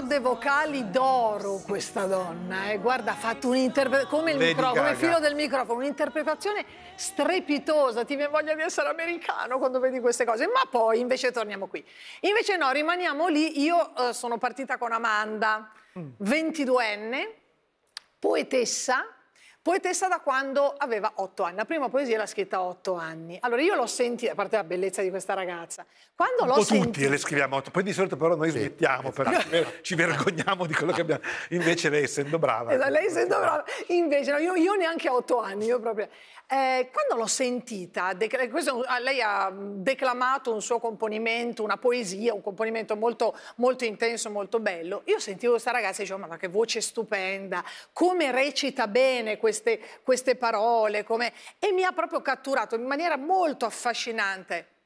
corde vocali d'oro questa donna, eh. guarda ha fatto un'interpretazione, come il Lady microfono, filo del microfono, un'interpretazione strepitosa, ti viene voglia di essere americano quando vedi queste cose, ma poi invece torniamo qui. Invece no, rimaniamo lì, io eh, sono partita con Amanda, 22enne, mm. poetessa, Poetessa da quando aveva otto anni, la prima poesia l'ha scritta a otto anni. Allora io l'ho sentita, a parte la bellezza di questa ragazza, quando l'ho sentita... tutti le scriviamo otto, poi di solito però noi sì. smettiamo, però esatto. ci vergogniamo di quello che abbiamo... Invece lei essendo brava... Esatto, lei eh, essendo eh, brava, invece no, io, io, neanche a otto anni, io proprio... Eh, quando l'ho sentita, eh, questo, ah, lei ha declamato un suo componimento, una poesia, un componimento molto, molto intenso, molto bello, io sentivo questa ragazza e dicevo ma che voce stupenda, come recita bene questa queste, queste parole, come... e mi ha proprio catturato in maniera molto affascinante.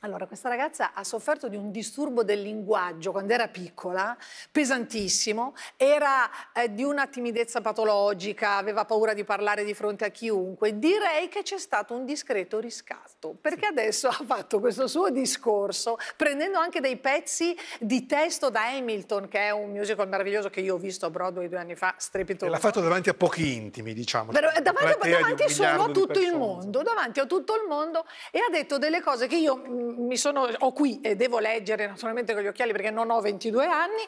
Allora, questa ragazza ha sofferto di un disturbo del linguaggio quando era piccola, pesantissimo, era eh, di una timidezza patologica, aveva paura di parlare di fronte a chiunque. Direi che c'è stato un discreto riscatto, perché adesso ha fatto questo suo discorso, prendendo anche dei pezzi di testo da Hamilton, che è un musical meraviglioso che io ho visto a Broadway due anni fa, strepitoso. l'ha fatto davanti a pochi intimi, diciamo. Però, cioè, davanti davanti solo a tutto il mondo, davanti a tutto il mondo, e ha detto delle cose che io mm, mi sono, ho qui e devo leggere naturalmente con gli occhiali perché non ho 22 anni,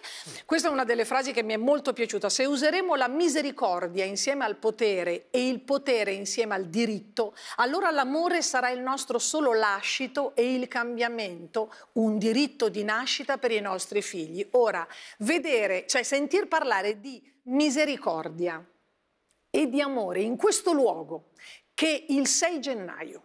questa è una delle frasi che mi è molto piaciuta. Se useremo la misericordia insieme al potere e il potere insieme al diritto, allora l'amore sarà il nostro solo lascito e il cambiamento, un diritto di nascita per i nostri figli. Ora, vedere, cioè sentir parlare di misericordia e di amore in questo luogo che il 6 gennaio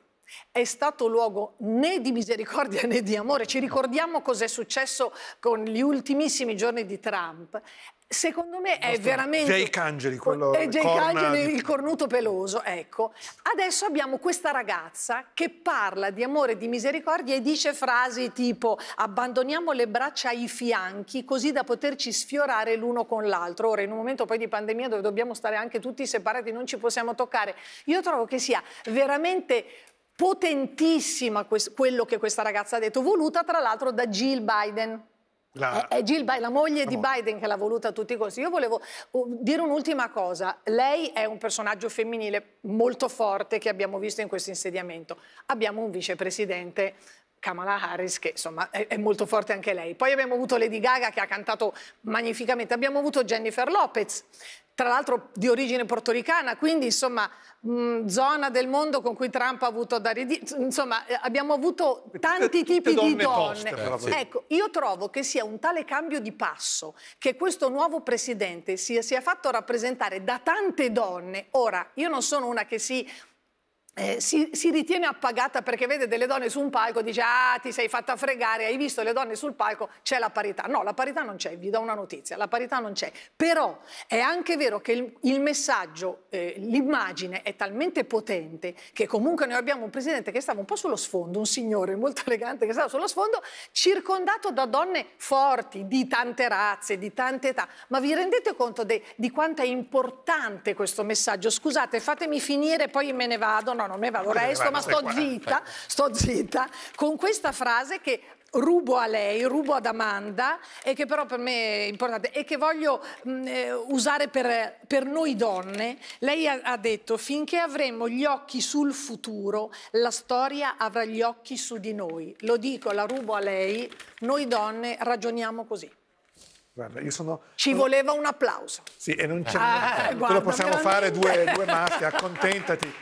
è stato luogo né di misericordia né di amore. Ci ricordiamo cos'è successo con gli ultimissimi giorni di Trump. Secondo me è veramente... Jake Angeli, quello... È eh, Jake Angeli, il cornuto peloso, ecco. Adesso abbiamo questa ragazza che parla di amore e di misericordia e dice frasi tipo abbandoniamo le braccia ai fianchi così da poterci sfiorare l'uno con l'altro. Ora, in un momento poi di pandemia dove dobbiamo stare anche tutti separati, non ci possiamo toccare, io trovo che sia veramente potentissima quello che questa ragazza ha detto, voluta tra l'altro da Jill Biden. La... È, eh, eh, Jill Biden, la moglie di Biden che l'ha voluta a tutti così. Io volevo dire un'ultima cosa. Lei è un personaggio femminile molto forte che abbiamo visto in questo insediamento. Abbiamo un vicepresidente Kamala Harris, che insomma è, molto forte anche lei. Poi abbiamo avuto Lady Gaga che ha cantato magnificamente, abbiamo avuto Jennifer Lopez tra l'altro di origine portoricana, quindi insomma mh, zona del mondo con cui Trump ha avuto da ridire, insomma eh, abbiamo avuto tanti tipi Tutte di donne. donne. Ecco, io trovo che sia un tale cambio di passo che questo nuovo presidente sia, sia fatto rappresentare da tante donne. Ora, io non sono una che si eh, si, si, ritiene appagata perché vede delle donne su un palco e dice ah ti sei fatta fregare, hai visto le donne sul palco, c'è la parità. No, la parità non c'è, vi do una notizia, la parità non c'è. Però è anche vero che il, il messaggio, eh, l'immagine è talmente potente che comunque noi abbiamo un presidente che stava un po' sullo sfondo, un signore molto elegante che stava sullo sfondo, circondato da donne forti, di tante razze, di tante età. Ma vi rendete conto de, di quanto è importante questo messaggio? Scusate, fatemi finire, poi me ne vado. No? no, non me vado resto, ma sto eh, zitta, sto zitta, con questa frase che rubo a lei, rubo ad Amanda e che però per me è importante e che voglio mh, mm, eh, usare per, per, noi donne. Lei ha, ha, detto finché avremo gli occhi sul futuro, la storia avrà gli occhi su di noi. Lo dico, la rubo a lei, noi donne ragioniamo così. Guarda, io sono... Ci voleva un applauso. Sì, e non c'è... Ah, eh, guarda, te possiamo veramente. fare due, due maschere, accontentati.